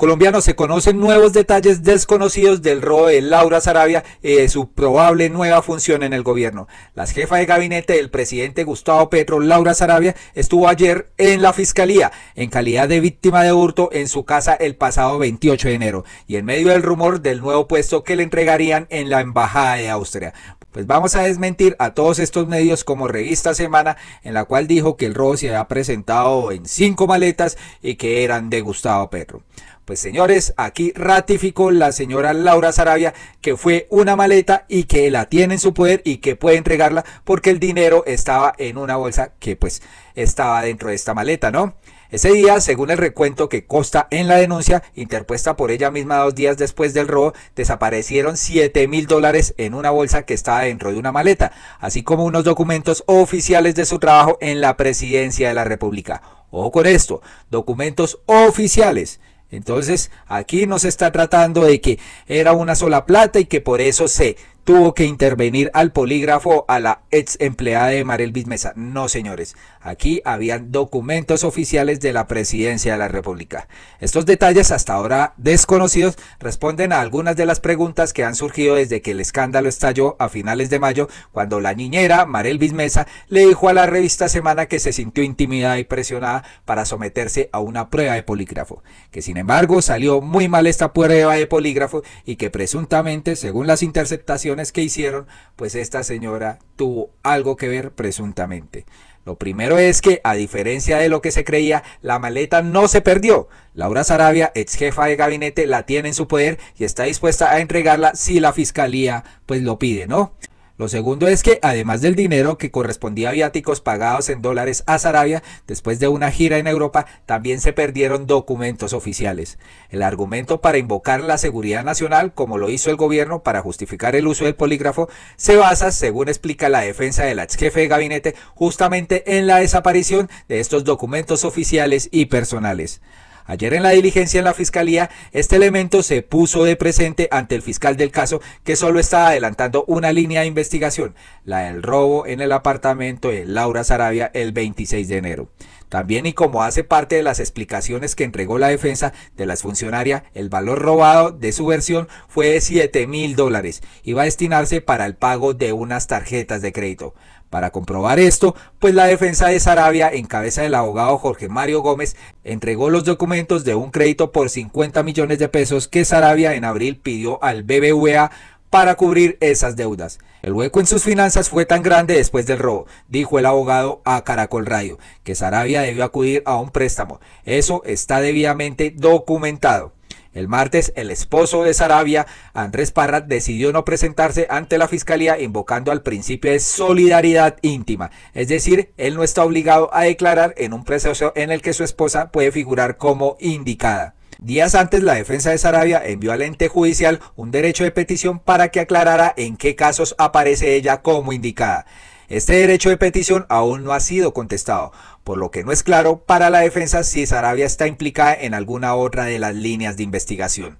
colombianos se conocen nuevos detalles desconocidos del robo de Laura Sarabia y de su probable nueva función en el gobierno. La jefa de gabinete del presidente Gustavo Petro, Laura Sarabia, estuvo ayer en la fiscalía en calidad de víctima de hurto en su casa el pasado 28 de enero y en medio del rumor del nuevo puesto que le entregarían en la embajada de Austria. Pues vamos a desmentir a todos estos medios como Revista Semana, en la cual dijo que el robo se había presentado en cinco maletas y que eran de Gustavo Petro. Pues señores, aquí ratificó la señora Laura Sarabia que fue una maleta y que la tiene en su poder y que puede entregarla porque el dinero estaba en una bolsa que pues estaba dentro de esta maleta, ¿no? Ese día, según el recuento que consta en la denuncia, interpuesta por ella misma dos días después del robo, desaparecieron 7 mil dólares en una bolsa que estaba dentro de una maleta, así como unos documentos oficiales de su trabajo en la presidencia de la República. Ojo con esto, documentos oficiales. Entonces, aquí no se está tratando de que era una sola plata y que por eso se tuvo que intervenir al polígrafo a la ex empleada de Marel Bismesa. No, señores, aquí habían documentos oficiales de la presidencia de la República. Estos detalles, hasta ahora desconocidos, responden a algunas de las preguntas que han surgido desde que el escándalo estalló a finales de mayo, cuando la niñera Marel Mesa le dijo a la revista Semana que se sintió intimidada y presionada para someterse a una prueba de polígrafo, que sin embargo salió muy mal esta prueba de polígrafo y que presuntamente, según las interceptaciones, que hicieron, pues esta señora tuvo algo que ver presuntamente. Lo primero es que, a diferencia de lo que se creía, la maleta no se perdió. Laura Sarabia, ex jefa de gabinete, la tiene en su poder y está dispuesta a entregarla si la fiscalía pues lo pide, ¿no? Lo segundo es que, además del dinero que correspondía a viáticos pagados en dólares a Sarabia, después de una gira en Europa, también se perdieron documentos oficiales. El argumento para invocar la seguridad nacional, como lo hizo el gobierno para justificar el uso del polígrafo, se basa, según explica la defensa del ex jefe de gabinete, justamente en la desaparición de estos documentos oficiales y personales. Ayer en la diligencia en la fiscalía, este elemento se puso de presente ante el fiscal del caso que solo está adelantando una línea de investigación, la del robo en el apartamento de Laura Sarabia el 26 de enero. También y como hace parte de las explicaciones que entregó la defensa de las funcionarias, el valor robado de su versión fue de 7 mil dólares y va a destinarse para el pago de unas tarjetas de crédito. Para comprobar esto, pues la defensa de Sarabia, en cabeza del abogado Jorge Mario Gómez, entregó los documentos de un crédito por 50 millones de pesos que Sarabia en abril pidió al BBVA para cubrir esas deudas. El hueco en sus finanzas fue tan grande después del robo, dijo el abogado a Caracol Radio, que Sarabia debió acudir a un préstamo. Eso está debidamente documentado. El martes, el esposo de Sarabia, Andrés Parra, decidió no presentarse ante la fiscalía invocando al principio de solidaridad íntima. Es decir, él no está obligado a declarar en un proceso en el que su esposa puede figurar como indicada. Días antes, la defensa de Sarabia envió al ente judicial un derecho de petición para que aclarara en qué casos aparece ella como indicada. Este derecho de petición aún no ha sido contestado por lo que no es claro para la defensa si Sarabia está implicada en alguna otra de las líneas de investigación.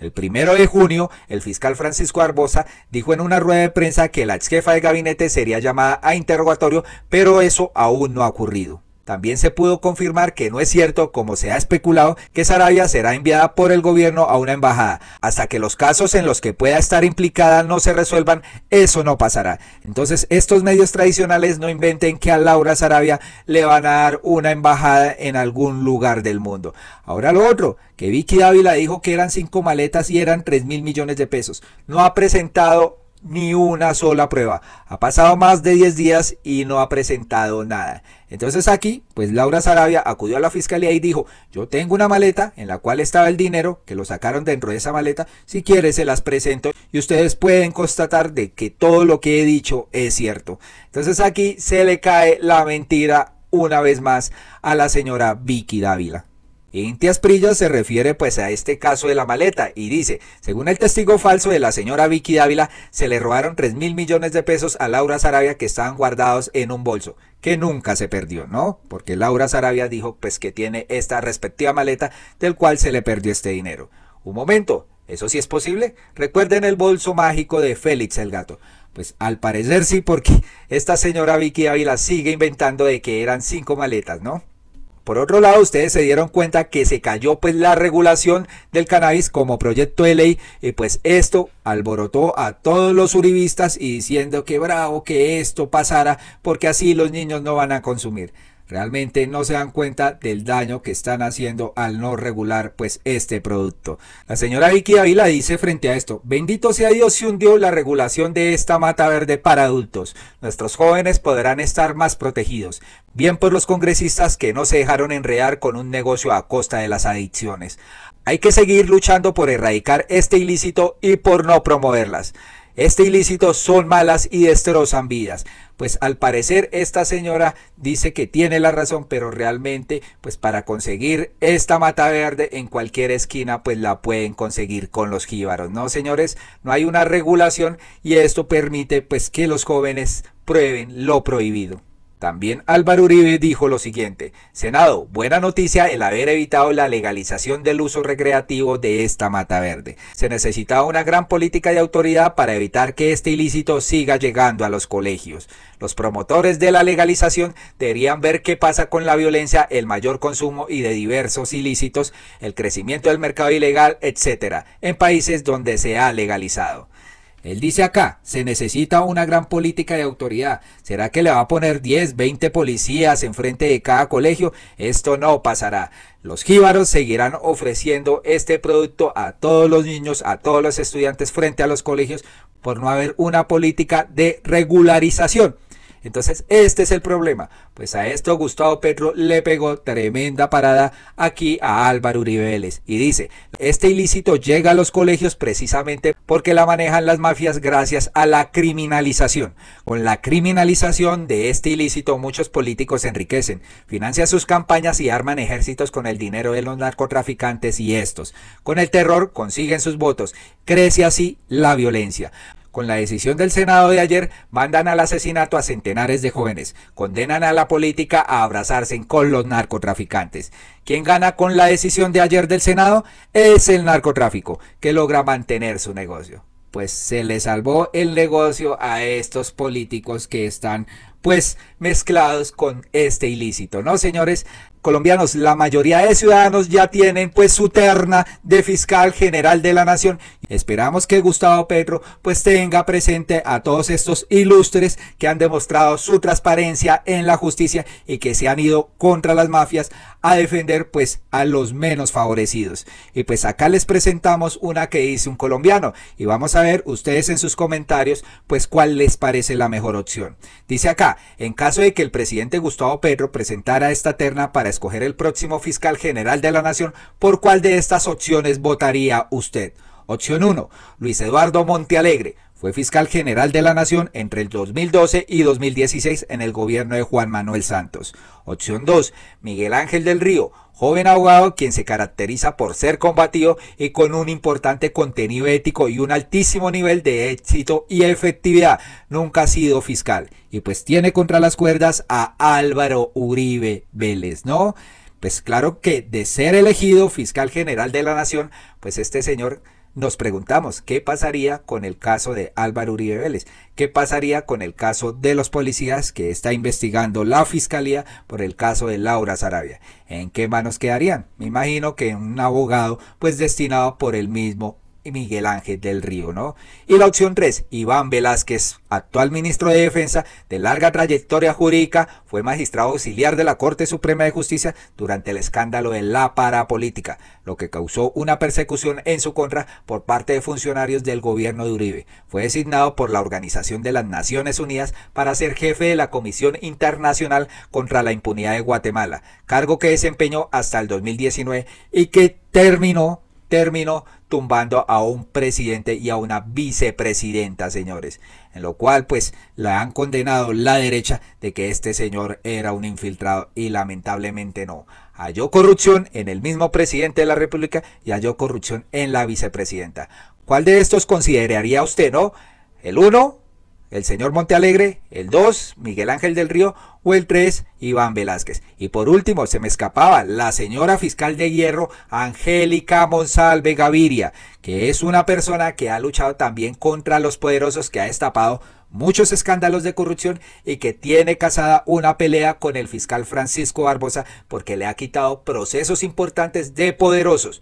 El primero de junio, el fiscal Francisco Arbosa dijo en una rueda de prensa que la ex jefa de gabinete sería llamada a interrogatorio, pero eso aún no ha ocurrido. También se pudo confirmar que no es cierto, como se ha especulado, que Sarabia será enviada por el gobierno a una embajada. Hasta que los casos en los que pueda estar implicada no se resuelvan, eso no pasará. Entonces, estos medios tradicionales no inventen que a Laura Sarabia le van a dar una embajada en algún lugar del mundo. Ahora lo otro, que Vicky Dávila dijo que eran cinco maletas y eran tres mil millones de pesos. No ha presentado ni una sola prueba. Ha pasado más de 10 días y no ha presentado nada. Entonces aquí, pues Laura Sarabia acudió a la fiscalía y dijo, yo tengo una maleta en la cual estaba el dinero, que lo sacaron dentro de esa maleta, si quiere se las presento y ustedes pueden constatar de que todo lo que he dicho es cierto. Entonces aquí se le cae la mentira una vez más a la señora Vicky Dávila. Intias Prillas se refiere pues a este caso de la maleta y dice, según el testigo falso de la señora Vicky Dávila, se le robaron 3 mil millones de pesos a Laura Sarabia que estaban guardados en un bolso, que nunca se perdió, ¿no? Porque Laura Sarabia dijo pues que tiene esta respectiva maleta del cual se le perdió este dinero. Un momento, ¿eso sí es posible? Recuerden el bolso mágico de Félix el gato. Pues al parecer sí, porque esta señora Vicky Ávila sigue inventando de que eran cinco maletas, ¿no? Por otro lado, ustedes se dieron cuenta que se cayó pues la regulación del cannabis como proyecto de ley y pues esto alborotó a todos los uribistas y diciendo que bravo que esto pasara porque así los niños no van a consumir. Realmente no se dan cuenta del daño que están haciendo al no regular pues este producto. La señora Vicky Avila dice frente a esto, bendito sea Dios si hundió la regulación de esta mata verde para adultos. Nuestros jóvenes podrán estar más protegidos. Bien por los congresistas que no se dejaron enredar con un negocio a costa de las adicciones. Hay que seguir luchando por erradicar este ilícito y por no promoverlas. Este ilícito son malas y destrozan vidas. Pues al parecer esta señora dice que tiene la razón, pero realmente pues para conseguir esta mata verde en cualquier esquina pues la pueden conseguir con los jíbaros. No señores, no hay una regulación y esto permite pues que los jóvenes prueben lo prohibido. También Álvaro Uribe dijo lo siguiente, Senado, buena noticia el haber evitado la legalización del uso recreativo de esta mata verde. Se necesitaba una gran política de autoridad para evitar que este ilícito siga llegando a los colegios. Los promotores de la legalización deberían ver qué pasa con la violencia, el mayor consumo y de diversos ilícitos, el crecimiento del mercado ilegal, etc., en países donde se ha legalizado. Él dice acá, se necesita una gran política de autoridad. ¿Será que le va a poner 10, 20 policías enfrente de cada colegio? Esto no pasará. Los jíbaros seguirán ofreciendo este producto a todos los niños, a todos los estudiantes frente a los colegios por no haber una política de regularización. Entonces, este es el problema. Pues a esto Gustavo Petro le pegó tremenda parada aquí a Álvaro Uribe y dice, este ilícito llega a los colegios precisamente porque la manejan las mafias gracias a la criminalización. Con la criminalización de este ilícito muchos políticos se enriquecen, financian sus campañas y arman ejércitos con el dinero de los narcotraficantes y estos. Con el terror consiguen sus votos. Crece así la violencia. Con la decisión del Senado de ayer, mandan al asesinato a centenares de jóvenes, condenan a la política a abrazarse con los narcotraficantes. ¿Quién gana con la decisión de ayer del Senado? Es el narcotráfico, que logra mantener su negocio. Pues se le salvó el negocio a estos políticos que están pues mezclados con este ilícito, ¿no, señores? colombianos, la mayoría de ciudadanos ya tienen pues su terna de fiscal general de la nación. Esperamos que Gustavo Petro pues tenga presente a todos estos ilustres que han demostrado su transparencia en la justicia y que se han ido contra las mafias a defender pues a los menos favorecidos. Y pues acá les presentamos una que dice un colombiano y vamos a ver ustedes en sus comentarios pues cuál les parece la mejor opción. Dice acá, en caso de que el presidente Gustavo Petro presentara esta terna para escoger el próximo fiscal general de la nación, ¿por cuál de estas opciones votaría usted? Opción 1, Luis Eduardo Montealegre. Fue fiscal general de la Nación entre el 2012 y 2016 en el gobierno de Juan Manuel Santos. Opción 2. Miguel Ángel del Río, joven abogado quien se caracteriza por ser combatido y con un importante contenido ético y un altísimo nivel de éxito y efectividad. Nunca ha sido fiscal. Y pues tiene contra las cuerdas a Álvaro Uribe Vélez, ¿no? Pues claro que de ser elegido fiscal general de la Nación, pues este señor nos preguntamos qué pasaría con el caso de Álvaro Uribe Vélez, qué pasaría con el caso de los policías que está investigando la fiscalía por el caso de Laura Sarabia, en qué manos quedarían. Me imagino que un abogado pues destinado por el mismo Miguel Ángel del Río, ¿no? Y la opción 3, Iván Velázquez, actual ministro de Defensa, de larga trayectoria jurídica, fue magistrado auxiliar de la Corte Suprema de Justicia durante el escándalo de la parapolítica, lo que causó una persecución en su contra por parte de funcionarios del gobierno de Uribe. Fue designado por la Organización de las Naciones Unidas para ser jefe de la Comisión Internacional contra la Impunidad de Guatemala, cargo que desempeñó hasta el 2019 y que terminó terminó tumbando a un presidente y a una vicepresidenta, señores. En lo cual, pues, la han condenado la derecha de que este señor era un infiltrado y lamentablemente no. Halló corrupción en el mismo presidente de la República y halló corrupción en la vicepresidenta. ¿Cuál de estos consideraría usted, no? ¿El uno, el señor Montealegre, el 2, Miguel Ángel del Río, o el 3, Iván Velázquez. Y por último, se me escapaba la señora fiscal de hierro, Angélica Monsalve Gaviria, que es una persona que ha luchado también contra los poderosos, que ha destapado muchos escándalos de corrupción y que tiene casada una pelea con el fiscal Francisco Barbosa porque le ha quitado procesos importantes de poderosos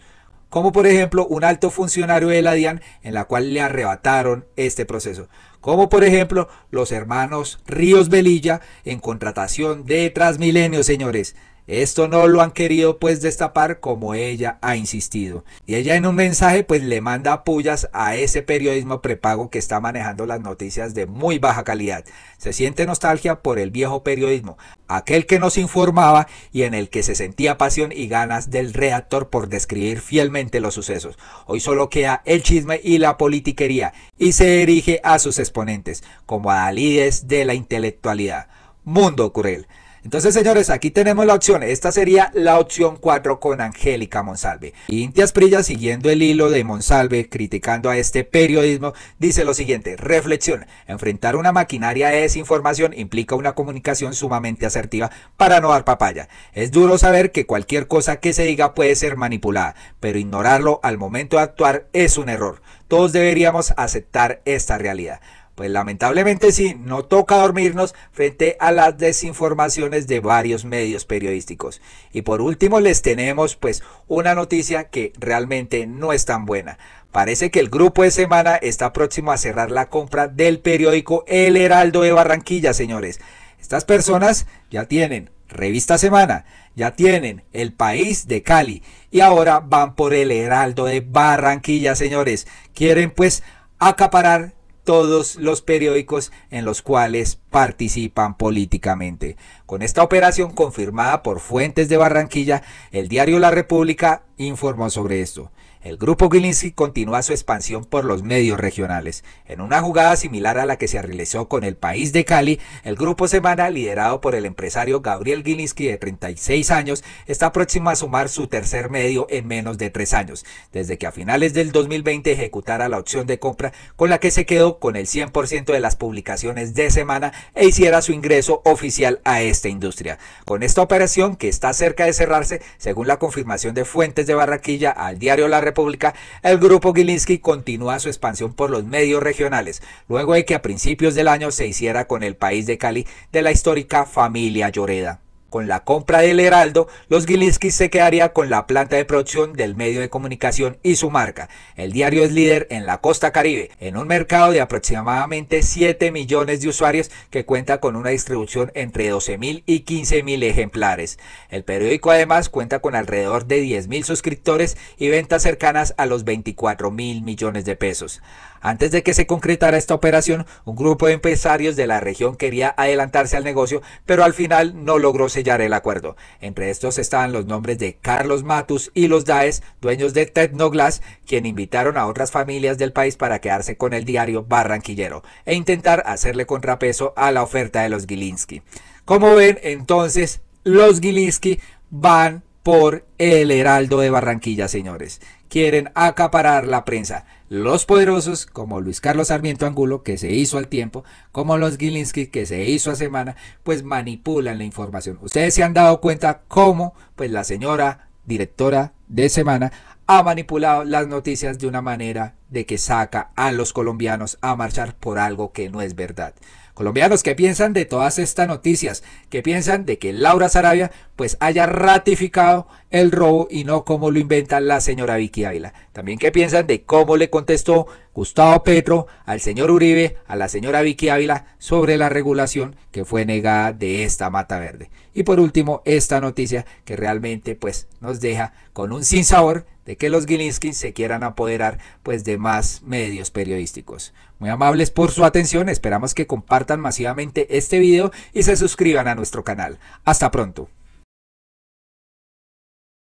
como por ejemplo un alto funcionario de la DIAN en la cual le arrebataron este proceso, como por ejemplo los hermanos Ríos Velilla en contratación de Transmilenio, señores. Esto no lo han querido pues destapar como ella ha insistido. Y ella en un mensaje pues le manda pullas a ese periodismo prepago que está manejando las noticias de muy baja calidad. Se siente nostalgia por el viejo periodismo, aquel que nos informaba y en el que se sentía pasión y ganas del reactor por describir fielmente los sucesos. Hoy solo queda el chisme y la politiquería y se erige a sus exponentes como a adalides de la intelectualidad. Mundo cruel. Entonces, señores, aquí tenemos la opción. Esta sería la opción 4 con Angélica Monsalve. Intia Asprilla, siguiendo el hilo de Monsalve, criticando a este periodismo, dice lo siguiente. Reflexión. Enfrentar una maquinaria de desinformación implica una comunicación sumamente asertiva para no dar papaya. Es duro saber que cualquier cosa que se diga puede ser manipulada, pero ignorarlo al momento de actuar es un error. Todos deberíamos aceptar esta realidad. Pues lamentablemente sí, no toca dormirnos frente a las desinformaciones de varios medios periodísticos. Y por último les tenemos pues una noticia que realmente no es tan buena. Parece que el grupo de semana está próximo a cerrar la compra del periódico El Heraldo de Barranquilla, señores. Estas personas ya tienen Revista Semana, ya tienen El País de Cali y ahora van por El Heraldo de Barranquilla, señores. Quieren pues acaparar todos los periódicos en los cuales participan políticamente. Con esta operación confirmada por fuentes de Barranquilla, el diario La República informó sobre esto. El grupo Gilinski continúa su expansión por los medios regionales. En una jugada similar a la que se realizó con el país de Cali, el grupo Semana, liderado por el empresario Gabriel Gilinski de 36 años, está próximo a sumar su tercer medio en menos de tres años, desde que a finales del 2020 ejecutara la opción de compra con la que se quedó con el 100% de las publicaciones de Semana e hiciera su ingreso oficial a esta industria. Con esta operación, que está cerca de cerrarse, según la confirmación de fuentes de barraquilla, al diario La República, el grupo Gilinski continúa su expansión por los medios regionales, luego de que a principios del año se hiciera con el país de Cali de la histórica familia Lloreda. Con la compra del Heraldo, los Gilinski se quedaría con la planta de producción del medio de comunicación y su marca. El diario es líder en la costa caribe, en un mercado de aproximadamente 7 millones de usuarios que cuenta con una distribución entre 12.000 y 15.000 ejemplares. El periódico además cuenta con alrededor de 10.000 suscriptores y ventas cercanas a los 24.000 millones de pesos. Antes de que se concretara esta operación, un grupo de empresarios de la región quería adelantarse al negocio, pero al final no logró sellar el acuerdo. Entre estos estaban los nombres de Carlos Matus y los Daes, dueños de Tecnoglass, quien invitaron a otras familias del país para quedarse con el diario barranquillero e intentar hacerle contrapeso a la oferta de los Gilinski. Como ven, entonces, los Gilinski van por el Heraldo de Barranquilla, señores. Quieren acaparar la prensa los poderosos, como Luis Carlos Sarmiento Angulo, que se hizo al tiempo, como los Gilinski, que se hizo a semana, pues manipulan la información. Ustedes se han dado cuenta cómo, pues la señora directora de semana ha manipulado las noticias de una manera de que saca a los colombianos a marchar por algo que no es verdad. Colombianos, ¿qué piensan de todas estas noticias? ¿Qué piensan de que Laura Sarabia pues haya ratificado el robo y no como lo inventa la señora Vicky Ávila? También qué piensan de cómo le contestó Gustavo Petro al señor Uribe, a la señora Vicky Ávila sobre la regulación que fue negada de esta mata verde. Y por último, esta noticia que realmente pues nos deja con un sinsabor de que los Gilinskis se quieran apoderar pues de más medios periodísticos. Muy amables por su atención, esperamos que compartan masivamente este video y se suscriban a nuestro canal. Hasta pronto.